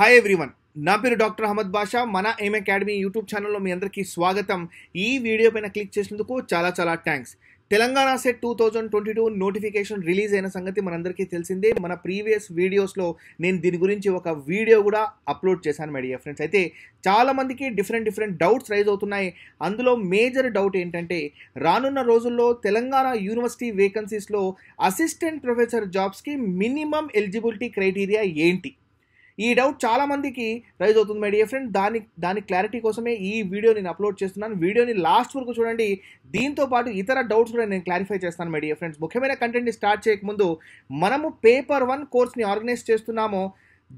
hi everyone నా పేరు doctor Ahmed బాషా మన ఏం అకాడమీ యూట్యూబ్ ఛానల్లో మీ అందరికీ స్వాగతం ఈ వీడియో పైన క్లిక్ చేసినందుకు చాలా చాలా thanks Telangana SET two thousand twenty two notification release అయిన సంగతి మనందరికీ తెలిసిందే మన ప్రీవియస్ వీడియోస్లో నేను దీని గురించి ఒక వీడియో కూడా అప్లోడ్ చేశాను మై డియర్ ఫ్రెండ్స్ అయితే చాలామందికి డిఫరెంట్ డిఫరెంట్ డౌట్స్ రైజ్ అవుతున్నాయి అందులో మేజర్ డౌట్ ఏంటంటే రానున్న రోజుల్లో తెలంగాణ యూనివర్సిటీ వేకన్సీస్లో అసిస్టెంట్ ప్రొఫెసర్ జాబ్స్కి మినిమం ఎలిజిబిలిటీ క్రైటీరియా ఏంటి ఈ డౌట్ చాలామందికి రైజ్ అవుతుంది మై డియర్ ఫ్రెండ్ దాని దాని క్లారిటీ కోసమే ఈ వీడియో నేను అప్లోడ్ చేస్తున్నాను వీడియోని లాస్ట్ వరకు చూడండి దీంతో పాటు ఇతర డౌట్స్ కూడా నేను క్లారిఫై చేస్తాను మై డియర్ ఫ్రెండ్స్ ముఖ్యమైన కంటెంట్ని స్టార్ట్ చేయకముందు మనము పేపర్ వన్ కోర్స్ని ఆర్గనైజ్ చేస్తున్నామో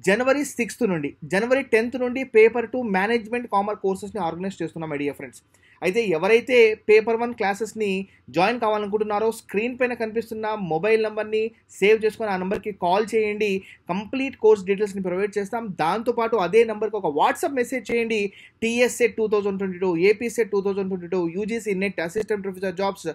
జనవరి సిక్స్త్ నుండి జనవరి టెన్త్ నుండి పేపర్ టూ మేనేజ్మెంట్ కామర్ కోర్సెస్ని ఆర్గనైజ్ చేస్తున్నాం ఐడియా ఫ్రెండ్స్ అయితే ఎవరైతే పేపర్ వన్ క్లాసెస్ని జాయిన్ కావాలనుకుంటున్నారో స్క్రీన్ పైన కనిపిస్తున్న మొబైల్ నెంబర్ని సేవ్ చేసుకొని ఆ నెంబర్కి కాల్ చేయండి కంప్లీట్ కోర్స్ డీటెయిల్స్ని ప్రొవైడ్ చేస్తాం దాంతోపాటు అదే నెంబర్కి ఒక వాట్సాప్ మెసేజ్ చేయండి TSA two thousand twenty two APSA two thousand twenty two UGC NET assistant professor jobs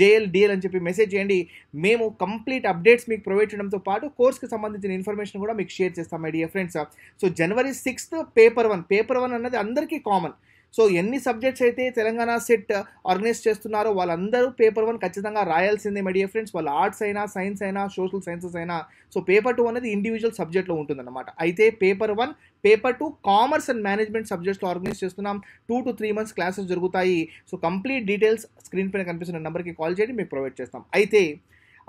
JL DL అని చెప్పి మెసేజ్ చేయండి మేము కంప్లీట్ అప్డేట్స్ మీకు ప్రొవైడ్ చేయడంతో పాటు కోర్స్కి సంబంధించిన ఇన్ఫర్మేషన్ కూడా మీకు షేర్ చేస్తాం మై డియర్ ఫ్రెండ్స్ సో జనవరి sixth paper one paper one అన్నది అందరికీ కామన్ సో ఎన్ని సబ్జెక్ట్స్ అయితే తెలంగాణ సెట్ ఆర్గనైజ్ uh, చేస్తున్నారో వాళ్ళందరూ పేపర్ వన్ ఖచ్చితంగా రాయాల్సిందే మై డియర్ ఫ్రెండ్స్ వాళ్ళ ఆర్ట్స్ అయినా సైన్స్ అయినా సోషల్ సైన్సెస్ అయినా సో పేపర్ టూ అనేది ఇండివిజువల్ సబ్జెక్ట్లో ఉంటుందన్నమాట అయితే paper one paper two commerce and management సబ్జెక్ట్స్లో ఆర్గనైజ్ చేస్తున్నాం two to three months classes జరుగుతాయి సో కంప్లీట్ డీటెయిల్స్ స్క్రీన్ పైన కనిపిస్తున్న నెంబర్కి కాల్ చేయండి మీకు ప్రొవైడ్ చేస్తాం అయితే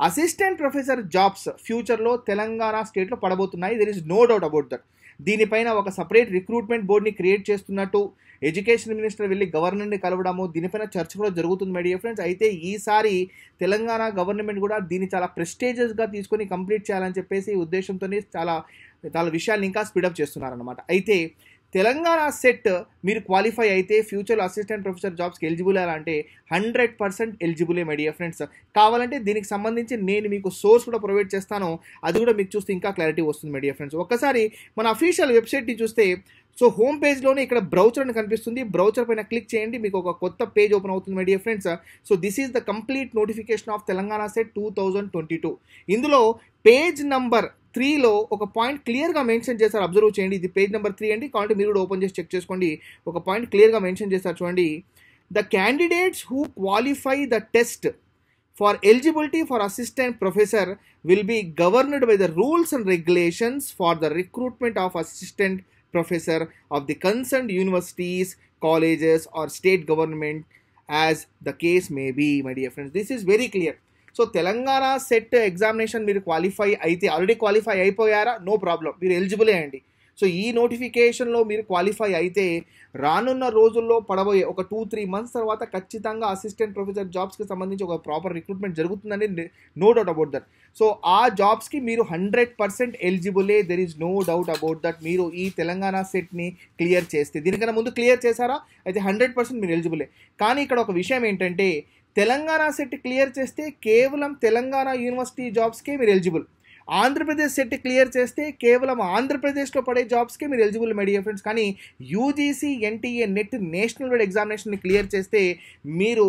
అసిస్టెంట్ ప్రొఫెసర్ జాబ్స్ ఫ్యూచర్లో తెలంగాణ స్టేట్లో పడబోతున్నాయి there is no doubt about that దీనిపైన ఒక సపరేట్ రిక్రూట్మెంట్ బోర్డ్ని క్రియేట్ చేస్తున్నట్టు ఎడ్యుకేషన్ మినిస్టర్ వెళ్ళి గవర్నర్ని కలవడము దీనిపైన చర్చ కూడా జరుగుతుంది మేడియా ఫ్రెండ్స్ అయితే ఈసారి తెలంగాణ గవర్నమెంట్ కూడా దీన్ని చాలా ప్రెస్టేజియస్గా తీసుకొని కంప్లీట్ చేయాలని చెప్పేసి ఉద్దేశంతోనే చాలా చాలా విషయాన్ని ఇంకా స్పీడప్ చేస్తున్నారనమాట అయితే తెలంగాణ సెట్ మీరు క్వాలిఫై అయితే ఫ్యూచర్లో అసిస్టెంట్ ప్రొఫెసర్ జాబ్స్కి ఎలిజిబుల్ అలా అంటే హండ్రెడ్ పర్సెంట్ ఎలిజిబులే మై డియర్ ఫ్రెండ్స్ కావాలంటే దీనికి సంబంధించి నేను మీకు సోర్స్ కూడా ప్రొవైడ్ చేస్తాను అది కూడా మీకు చూస్తే ఇంకా క్లారిటీ వస్తుంది మై డియర్ ఫ్రెండ్స్ ఒకసారి మన అఫీషియల్ వెబ్సైట్ని చూస్తే సో హోమ్ పేజ్లోనే ఇక్కడ బ్రౌచర్ అని కనిపిస్తుంది బ్రౌచర్ పైన క్లిక్ చేయండి మీకు ఒక కొత్త పేజ్ ఓపెన్ అవుతుంది my dear friends so this is the complete notification of Telangana SET two thousand twenty two ఇందులో పేజ్ నంబర్ త్రీలో ఒక పాయింట్ క్లియర్గా మెన్షన్ చేస్తారు అబ్జర్వ్ చేయండి ఇది పేజ్ నెంబర్ త్రీ అండి కాబట్టి మీరు కూడా ఓపెన్ చేసి చెక్ చేసుకోండి ఒక పాయింట్ క్లియర్గా మెన్షన్ చేస్తారు చూడండి the candidates who qualify the test for eligibility for assistant professor will be governed by the rules and regulations for the recruitment of assistant professor of the concern universities colleges or state government as the case may be my dear friends this is very clear so Telangana SET examination మీరు qualify అయితే already qualify అయిపోయారా no problem మీరు ఎలిజిబులే అండి so ఈ నోటిఫికేషన్లో మీరు qualify అయితే రానున్న రోజుల్లో పడబోయే ఒక టూ త్రీ మంత్స్ తర్వాత ఖచ్చితంగా అసిస్టెంట్ ప్రొఫెసర్ జాబ్స్కి సంబంధించి ఒక ప్రాపర్ రిక్రూట్మెంట్ జరుగుతుందని no doubt about that so ఆ జాబ్స్కి మీరు హండ్రెడ్ పర్సెంట్ ఎలిజిబులే there is no doubt about that మీరు ఈ తెలంగాణ సెట్ని క్లియర్ చేస్తే దీనికన్నా ముందు క్లియర్ చేశారా అయితే హండ్రెడ్ పర్సెంట్ మీరు ఎలిజిబులే కానీ ఇక్కడ ఒక విషయం ఏంటంటే తెలంగాణ సెట్ క్లియర్ చేస్తే కేవలం తెలంగాణ యూనివర్సిటీ జాబ్స్కే మీరు ఎలిజిబుల్ ఆంధ్రప్రదేశ్ సెట్ క్లియర్ చేస్తే కేవలం ఆంధ్రప్రదేశ్లో పడే జాబ్స్కే మీరు ఎలిజిబుల్ మీడియా ఫ్రెండ్స్ కానీ UGC NTA NET national wide ఎగ్జామినేషన్ని క్లియర్ చేస్తే మీరు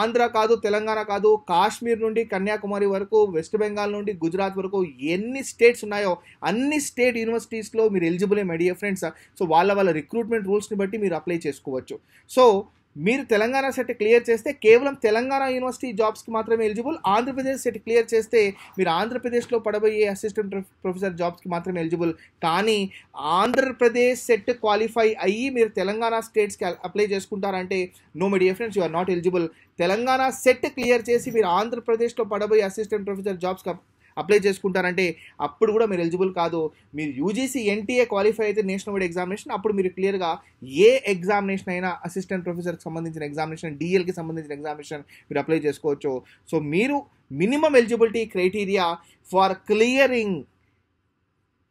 ఆంధ్ర కాదు తెలంగాణ కాదు కాశ్మీర్ నుండి కన్యాకుమారి వరకు వెస్ట్ బెంగాల్ నుండి గుజరాత్ వరకు ఎన్ని స్టేట్స్ ఉన్నాయో అన్ని స్టేట్ యూనివర్సిటీస్లో మీరు ఎలిజిబుల్ మీడియా ఫ్రెండ్స్ సో వాళ్ళ వాళ్ళ రిక్రూట్మెంట్ రూల్స్ని బట్టి మీరు అప్లై చేసుకోవచ్చు సో మీరు తెలంగాణ సెట్ క్లియర్ చేస్తే కేవలం తెలంగాణ యూనివర్సిటీ జాబ్స్కి మాత్రమే ఎలిజిబుల్ ఆంధ్రప్రదేశ్ సెట్ క్లియర్ చేస్తే మీరు ఆంధ్రప్రదేశ్లో పడబోయే అసిస్టెంట్ ప్రొఫెసర్ జాబ్స్కి మాత్రమే ఎలిజిబుల్ కానీ ఆంధ్రప్రదేశ్ సెట్ క్వాలిఫై అయ్యి మీరు తెలంగాణ స్టేట్స్కి అప్లై చేసుకుంటారంటే నో మీ dear friends you are not eligible Telangana SET clear చేసి మీరు ఆంధ్రప్రదేశ్లో పడబోయే అసిస్టెంట్ ప్రొఫెసర్ జాబ్స్కి అప్లై చేసుకుంటారంటే అప్పుడు కూడా మీరు ఎలిజిబుల్ కాదు మీరు యూజీసీ ఎన్టీఏ క్వాలిఫై అయితే నేషనల్ బోర్డ్ ఎగ్జామినేషన్ అప్పుడు మీరు క్లియర్గా ఏ ఎగ్జామినేషన్ అయినా అసిస్టెంట్ ప్రొఫెసర్కి సంబంధించిన ఎగ్జామినేషన్ డిఎల్కి సంబంధించిన ఎగ్జామినేషన్ మీరు అప్లై చేసుకోవచ్చు సో మీరు minimum eligibility criteria for clearing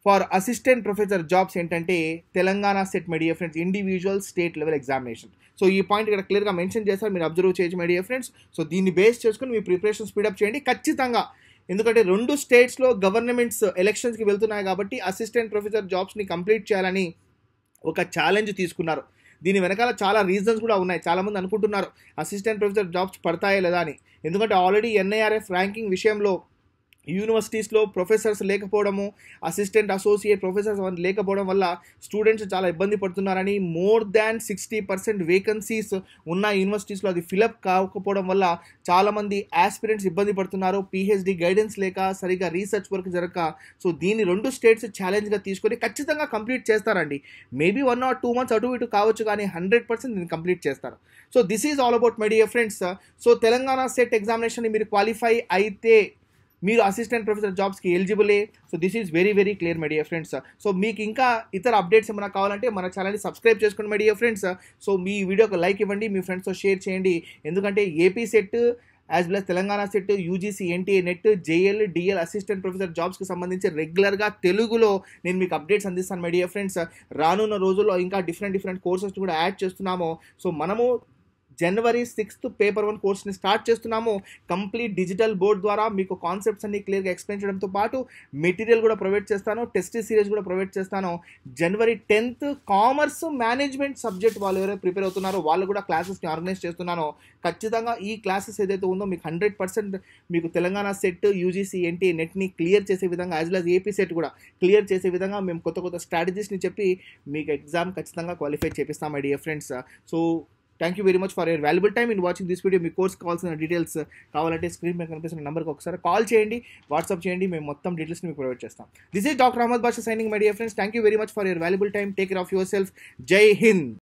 for assistant professor jobs ఏంటంటే Telangana SET my dear friends individual state level examination so ఈ పాయింట్ ఇక్కడ క్లియర్గా మెన్షన్ చేస్తారు మీరు అబ్జర్వ్ చేయొచ్చు మై డియర్ ఫ్రెండ్స్ సో దీన్ని బేస్ చేసుకుని మీ ప్రిపరేషన్ స్పీడప్ చేయండి ఖచ్చితంగా ఎందుకంటే రెండు స్టేట్స్లో గవర్నమెంట్స్ ఎలక్షన్స్కి వెళ్తున్నాయి కాబట్టి అసిస్టెంట్ ప్రొఫెసర్ జాబ్స్ని కంప్లీట్ చేయాలని ఒక ఛాలెంజ్ తీసుకున్నారు దీని వెనకాల చాలా రీజన్స్ కూడా ఉన్నాయి చాలామంది అనుకుంటున్నారు అసిస్టెంట్ ప్రొఫెసర్ జాబ్స్ పడతాయా లేదా అని ఎందుకంటే ఆల్రెడీ ఎన్ఐఆర్ఎఫ్ ర్యాంకింగ్ విషయంలో యూనివర్సిటీస్లో ప్రొఫెసర్స్ లేకపోవడము అసిస్టెంట్ అసోసియేట్ ప్రొఫెసర్స్ లేకపోవడం వల్ల స్టూడెంట్స్ చాలా ఇబ్బంది పడుతున్నారని more than sixty percent vacancies ఉన్న యూనివర్సిటీస్లో అది ఫిలప్ కాకపోవడం వల్ల చాలామంది ఆస్పిరెంట్స్ ఇబ్బంది పడుతున్నారు పిహెచ్డి గైడెన్స్ లేక సరిగా రీసెర్చ్ వర్క్ జరగక సో దీన్ని రెండు స్టేట్స్ ఛాలెంజ్గా తీసుకొని ఖచ్చితంగా కంప్లీట్ చేస్తారండి maybe one or two months అటు ఇటు కావచ్చు కానీ హండ్రెడ్ పర్సెంట్ దీన్ని కంప్లీట్ చేస్తారు so this is all about my dear friends so Telangana SET examination మీరు క్వాలిఫై అయితే మీరు అసిస్టెంట్ ప్రొఫెసర్ జాబ్స్కి ఎలిజిబులే so this is very very clear my dear friends so మీకు ఇంకా ఇతర అప్డేట్స్ ఏమైనా కావాలంటే మన ఛానల్ని సబ్స్క్రైబ్ చేసుకోండి మై డియర్ ఫ్రెండ్స్ సో మీ వీడియోకి లైక్ ఇవ్వండి మీ ఫ్రెండ్స్తో షేర్ చేయండి ఎందుకంటే AP SET as well Telangana SET UGC NTA NET JL DL assistant professor జాబ్స్కి సంబంధించి రెగ్యులర్గా తెలుగులో నేను మీకు అప్డేట్స్ అందిస్తాను మై డియర్ ఫ్రెండ్స్ రానున్న రోజుల్లో ఇంకా డిఫరెంట్ డిఫరెంట్ కోర్సెస్ కూడా యాడ్ చేస్తున్నాము సో మనము జనవరి సిక్స్త్ పేపర్ వన్ కోర్స్ని స్టార్ట్ చేస్తున్నాము కంప్లీట్ డిజిటల్ బోర్డ్ ద్వారా మీకు కాన్సెప్ట్స్ అన్ని క్లియర్గా ఎక్స్ప్లెయిన్ చేయడంతో పాటు మెటీరియల్ కూడా ప్రొవైడ్ చేస్తాను టెస్ట్ సిరీస్ కూడా ప్రొవైడ్ చేస్తాను జనవరి టెన్త్ కామర్స్ మేనేజ్మెంట్ సబ్జెక్ట్ వాళ్ళు ఎవరైతే ప్రిపేర్ అవుతున్నారో వాళ్ళు కూడా క్లాసెస్ని ఆర్గనైజ్ చేస్తున్నాను ఖచ్చితంగా ఈ క్లాసెస్ ఏదైతే ఉందో మీకు హండ్రెడ్ పర్సెంట్ మీకు తెలంగాణ సెట్ యూజీసీ ఎన్టీ నెట్ని క్లియర్ చేసే విధంగా యాజ్ వెల్ ఏపీ సెట్ కూడా క్లియర్ చేసే విధంగా మేము కొత్త కొత్త స్ట్రాటజీస్ని చెప్పి మీకు ఎగ్జామ్ ఖచ్చితంగా క్వాలిఫై చేపిస్తాం I dear friends so thank you very much for your valuable time in watching this video మీ కోర్స్ కావాల్సిన డీటెయిల్స్ కావాలంటే స్క్రీన్ మీద కనిపిస్తున్న నెంబర్కి ఒకసారి కాల్ చేయండి వాట్సాప్ చేయండి మేము మొత్తం డీటెయిల్స్ని మీకు ప్రొవైడ్ చేస్తాం this is doctor Ahmed Basha signing my dear friends thank you very much for your valuable time take care of yourself Jai Hind